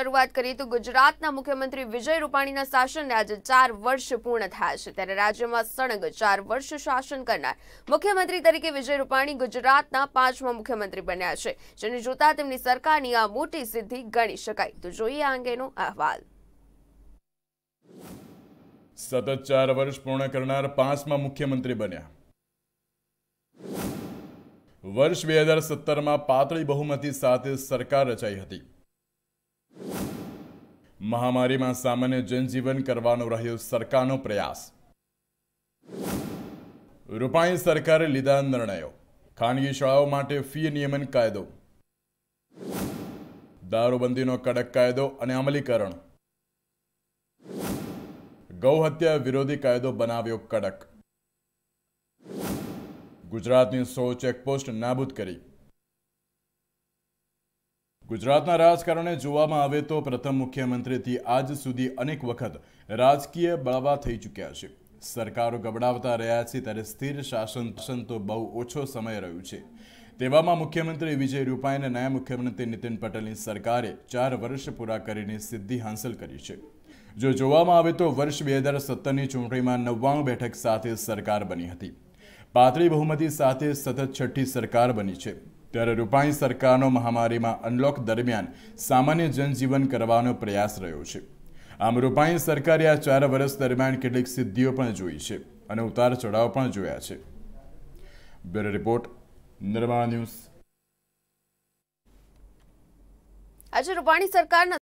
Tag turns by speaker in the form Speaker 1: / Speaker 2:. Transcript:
Speaker 1: શરૂઆત કરીએ તો ગુજરાતના મુખ્યમંત્રી વિજય રૂપાણીના શાસનને આજે ચાર વર્ષ પૂર્ણ થયા છે ત્યારે રાજ્યમાં સળંગ ચાર વર્ષ શાસન કરનાર મુખ્યમંત્રી તરીકે વિજય રૂપાણી ગુજરાતના પાંચમા મુખ્યમંત્રી બન્યા છે જેને જોતા તેમની સરકારની આ મોટી સિદ્ધિ ગણી શકાય તો જોઈએ આ અંગેનો અહેવાલ
Speaker 2: સતત ચાર વર્ષ પૂર્ણ કરનાર પાંચમા મુખ્યમંત્રી બન્યા વર્ષ બે હજાર સત્તરમાં પાતળી બહુમતી સાથે સરકાર રચાઈ હતી મહામારીમાં સામાન્ય જનજીવન કરવાનો રહ્યો સરકારનો પ્રયાસ રૂપાણી સરકારે લીધા નિર્ણયો ખાનગી શાળાઓ માટે ફી નિયમન કાયદો દારૂબંધીનો કડક કાયદો અને અમલીકરણ ગૌહત્યા વિરોધી કાયદો બનાવ્યો કડક ગુજરાતની સો ચેકપોસ્ટ નાબૂદ કરી ગુજરાતના રાજકારણે જોવામાં આવે તો પ્રથમ મુખ્યમંત્રીથી આજ સુધી અનેક વખત રાજકીય બળવા થઈ ચૂક્યા છે સરકારો ગબડાવતા રહ્યા છે ત્યારે સ્થિર શાસન તો બહુ ઓછો સમય રહ્યું છે તેવામાં મુખ્યમંત્રી વિજય રૂપાણી અને નાયબ મુખ્યમંત્રી નીતિન પટેલની સરકારે ચાર વર્ષ પૂરા કરીને સિદ્ધિ હાંસલ કરી છે જો જોવામાં આવે તો વર્ષ બે હજાર સત્તરની ચૂંટણીમાં નવ્વાણું બેઠક સાથે સરકાર બની હતી પાતળી બહુમતી સાથે સતત છઠ્ઠી સરકાર બની છે ત્યારે રૂપાણી સરકારનો મહામારીમાં અનલોક દરમિયાન સામાન્ય જનજીવન કરવાનો પ્રયાસ રહ્યો છે આમ રૂપાણી સરકારે આ ચાર વર્ષ દરમિયાન કેટલીક સિદ્ધિઓ પણ જોઈ છે અને ઉતાર ચઢાવ પણ જોયા છે બ્યુરો રિપોર્ટ નિર્માણ ન્યૂઝ
Speaker 1: આજે રૂપાણી સરકારના